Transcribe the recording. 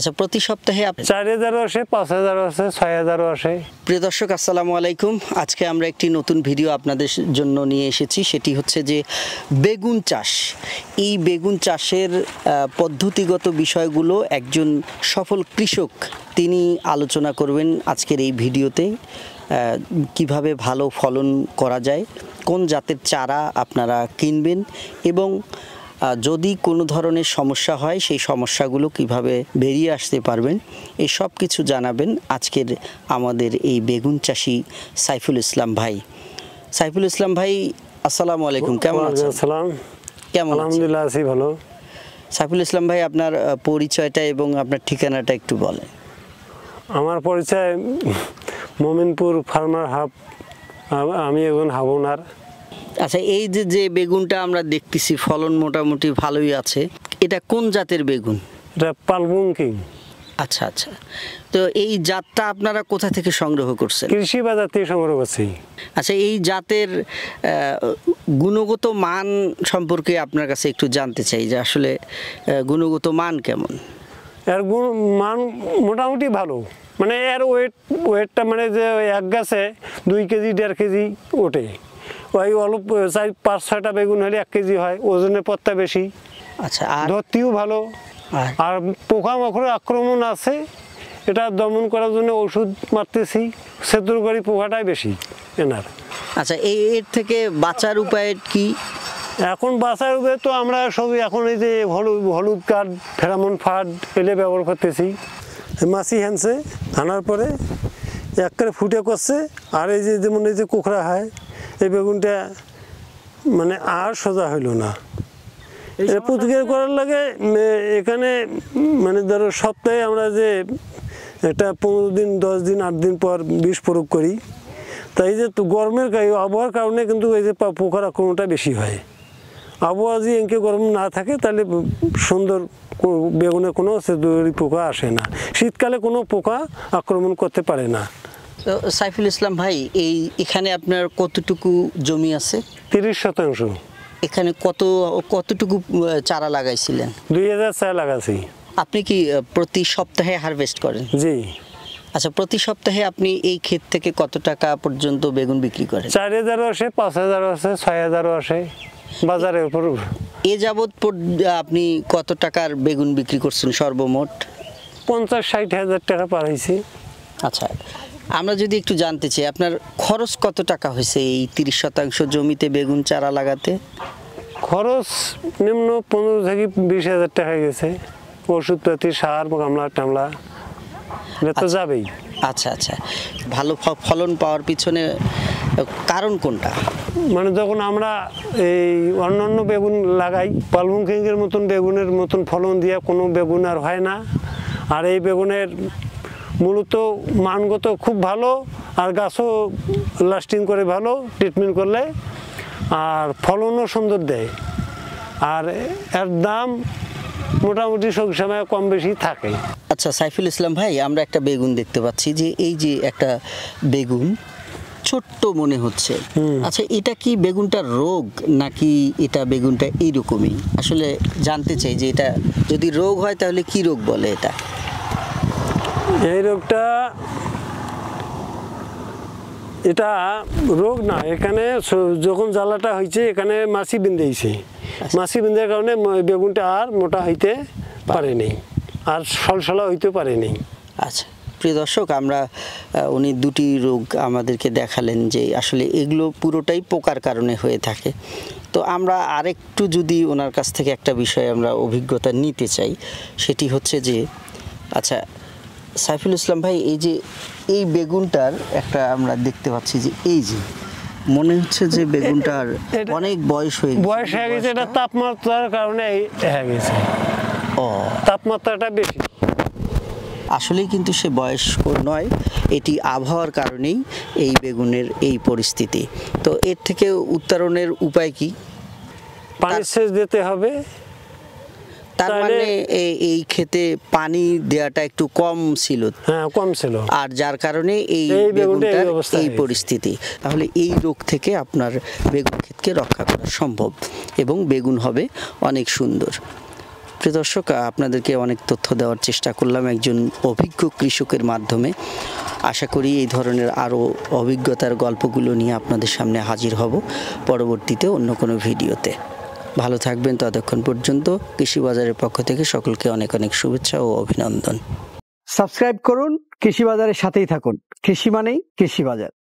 আচ্ছা প্রতি সপ্তাহে চার হাজারও আসে পাঁচ হাজারও আসে ছয় হাজারও আসে প্রিয় দর্শক আসসালামু আলাইকুম আজকে আমরা একটি নতুন ভিডিও আপনাদের জন্য নিয়ে এসেছি সেটি হচ্ছে যে বেগুন চাষ এই বেগুন চাষের পদ্ধতিগত বিষয়গুলো একজন সফল কৃষক তিনি আলোচনা করবেন আজকের এই ভিডিওতে কিভাবে ভালো ফলন করা যায় কোন জাতের চারা আপনারা কিনবেন এবং যদি কোনো ধরনের সমস্যা হয় সেই সমস্যাগুলো কিভাবে বেরিয়ে আসতে পারবেন এই সব কিছু জানাবেন আজকের আমাদের এই বেগুন চাষি সাইফুল ইসলাম ভাই সাইফুল ইসলাম ভাই আসসালামু আলাইকুম কেমন আছেন আসসালাম কেমন আলহামদুলিল্লাহ আছি ভালো সাইফুল ইসলাম ভাই আপনার পরিচয়টা এবং আপনার ঠিকানাটা একটু বলেন আমার পরিচয় মোমিনপুর ফার্মার হাব আমি এখন হাবনার আচ্ছা এই যে যে বেগুনটা আমরা দেখতেছি ফলন মোটামুটি ভালোই আছে এটা কোন জাতের বেগুন এটা পালবুং কিং আচ্ছা আচ্ছা তো এই জাতটা আপনারা কোথা থেকে সংগ্রহ করছেন কৃষি বাজার থেকে সংগ্রহ করছি আচ্ছা এই জাতের গুণগত মান সম্পর্কে আপনার কাছে একটু জানতে চাই যে আসলে গুণগত মান কেমন এর গুণ মান মোটামুটি ভালো মানে এর ওয়েট ওয়েটটা মানে যে এক গাছে দুই কেজি দেড় কেজি ওঠে ওই অল্প চার পাঁচ ছয়টা বেগুন হলে এক কেজি হয় ওজনের পত্তা বেশি আচ্ছা ধরতিও ভালো আর পোকা মাকড়ের আক্রমণ আছে এটা দমন করার জন্য ওষুধ মারতেছি সেতুরগড়ি পোকাটাই বেশি এনার আচ্ছা এই এর থেকে বাঁচার উপায় কি এখন বাঁচার উপায় তো আমরা সবই এখন এই যে হলুদ হলুদ কাঠ ফেরামন ফাট এলে ব্যবহার করতেছি মাছি হ্যানসে আনার পরে এক করে ফুটে করছে আর এই যে যেমন এই যে কোখরা হয় এই বেগুনটা মানে আর সোজা হইল না এটা প্রতিকার করার লাগে এখানে মানে ধরো সপ্তাহে আমরা যে এটা পনেরো দিন দশ দিন আট দিন পর বিষ প্রয়োগ করি তাই যে গরমের আবহাওয়ার কারণে কিন্তু এই যে পোকার আক্রমণটা বেশি হয় আবহাওয়া যদি এঁকে গরম না থাকে তাহলে সুন্দর বেগুনে কোনো পোকা আসে না শীতকালে কোনো পোকা আক্রমণ করতে পারে না তো সাইফুল ইসলাম ভাই এই এখানে আপনার কতটুকু জমি আছে তিরিশ শতাংশ এখানে কত কতটুকু চারা লাগাইছিলেন দুই হাজার চারা লাগাইছি আপনি কি প্রতি সপ্তাহে হারভেস্ট করেন জি আচ্ছা প্রতি সপ্তাহে আপনি এই ক্ষেত থেকে কত টাকা পর্যন্ত বেগুন বিক্রি করেন চার হাজারও আসে পাঁচ হাজারও আসে ছয় হাজারও আসে বাজারের উপর এ যাবৎ আপনি কত টাকার বেগুন বিক্রি করছেন সর্বমোট পঞ্চাশ ষাট হাজার টাকা পাড়াইছি আচ্ছা আমরা যদি একটু জানতে চাই আপনার খরচ কত টাকা হয়েছে এই তিরিশ শতাংশ জমিতে বেগুন চারা লাগাতে খরচ নিম্ন পনেরো থেকে বিশ হাজার টাকা গেছে ওষুধপাতি সার গামলা টামলা তো আচ্ছা। যাবেই আচ্ছা আচ্ছা ভালো ফলন পাওয়ার পিছনে কারণ কোনটা মানে যখন আমরা এই অন্যান্য বেগুন লাগাই পালমুখিঙ্গের মতন বেগুনের মতন ফলন দিয়ে কোনো বেগুন আর হয় না আর এই বেগুনের মূলত মানগত খুব ভালো আর গাছও লাস্টিং করে ভালো ট্রিটমেন্ট করলে আর ফলনও সুন্দর দেয় আর এর দাম মোটামুটি সব সময় কম বেশি থাকে আচ্ছা সাইফুল ইসলাম ভাই আমরা একটা বেগুন দেখতে পাচ্ছি যে এই যে একটা বেগুন ছোট্ট মনে হচ্ছে আচ্ছা এটা কি বেগুনটা রোগ নাকি এটা বেগুনটা এইরকমই আসলে জানতে চাই যে এটা যদি রোগ হয় তাহলে কি রোগ বলে এটা এই রোগটা এটা রোগ না এখানে যখন জ্বালাটা হয়েছে এখানে মাছি বিঁধেছে মাছি বিন্ধার কারণে বেগুনটা আর মোটা হইতে পারেনি আর সলসলা হইতে পারেনি আচ্ছা প্রিয় দর্শক আমরা উনি দুটি রোগ আমাদেরকে দেখালেন যে আসলে এগুলো পুরোটাই পোকার কারণে হয়ে থাকে তো আমরা আরেকটু যদি ওনার কাছ থেকে একটা বিষয় আমরা অভিজ্ঞতা নিতে চাই সেটি হচ্ছে যে আচ্ছা সাইফুল ইসলাম ভাই এই যে এই বেগুনটার একটা আমরা দেখতে পাচ্ছি যে এই যে মনে হচ্ছে যে বেগুনটার অনেক বয়স হয়ে গেছে বয়স হয়ে গেছে এটা তাপমাত্রার কারণে হয়ে গেছে ও তাপমাত্রাটা বেশি আসলেই কিন্তু সে বয়স্ক নয় এটি আবহাওয়ার কারণেই এই বেগুনের এই পরিস্থিতি তো এর থেকে উত্তরণের উপায় কি পানি সেচ দিতে হবে তার মানে এই খেতে পানি দেওয়াটা একটু কম ছিল হ্যাঁ কম ছিল আর যার কারণে এই এই পরিস্থিতি তাহলে এই রোগ থেকে আপনার বেগুন ক্ষেতকে রক্ষা করা সম্ভব এবং বেগুন হবে অনেক সুন্দর প্রিয় দর্শক আপনাদেরকে অনেক তথ্য দেওয়ার চেষ্টা করলাম একজন অভিজ্ঞ কৃষকের মাধ্যমে আশা করি এই ধরনের আরও অভিজ্ঞতার গল্পগুলো নিয়ে আপনাদের সামনে হাজির হব পরবর্তীতে অন্য কোনো ভিডিওতে ভালো থাকবেন ততক্ষণ পর্যন্ত কৃষি বাজারের পক্ষ থেকে সকলকে অনেক অনেক শুভেচ্ছা ও অভিনন্দন সাবস্ক্রাইব করুন কৃষি বাজারের সাথেই থাকুন কৃষি মানেই কৃষি বাজার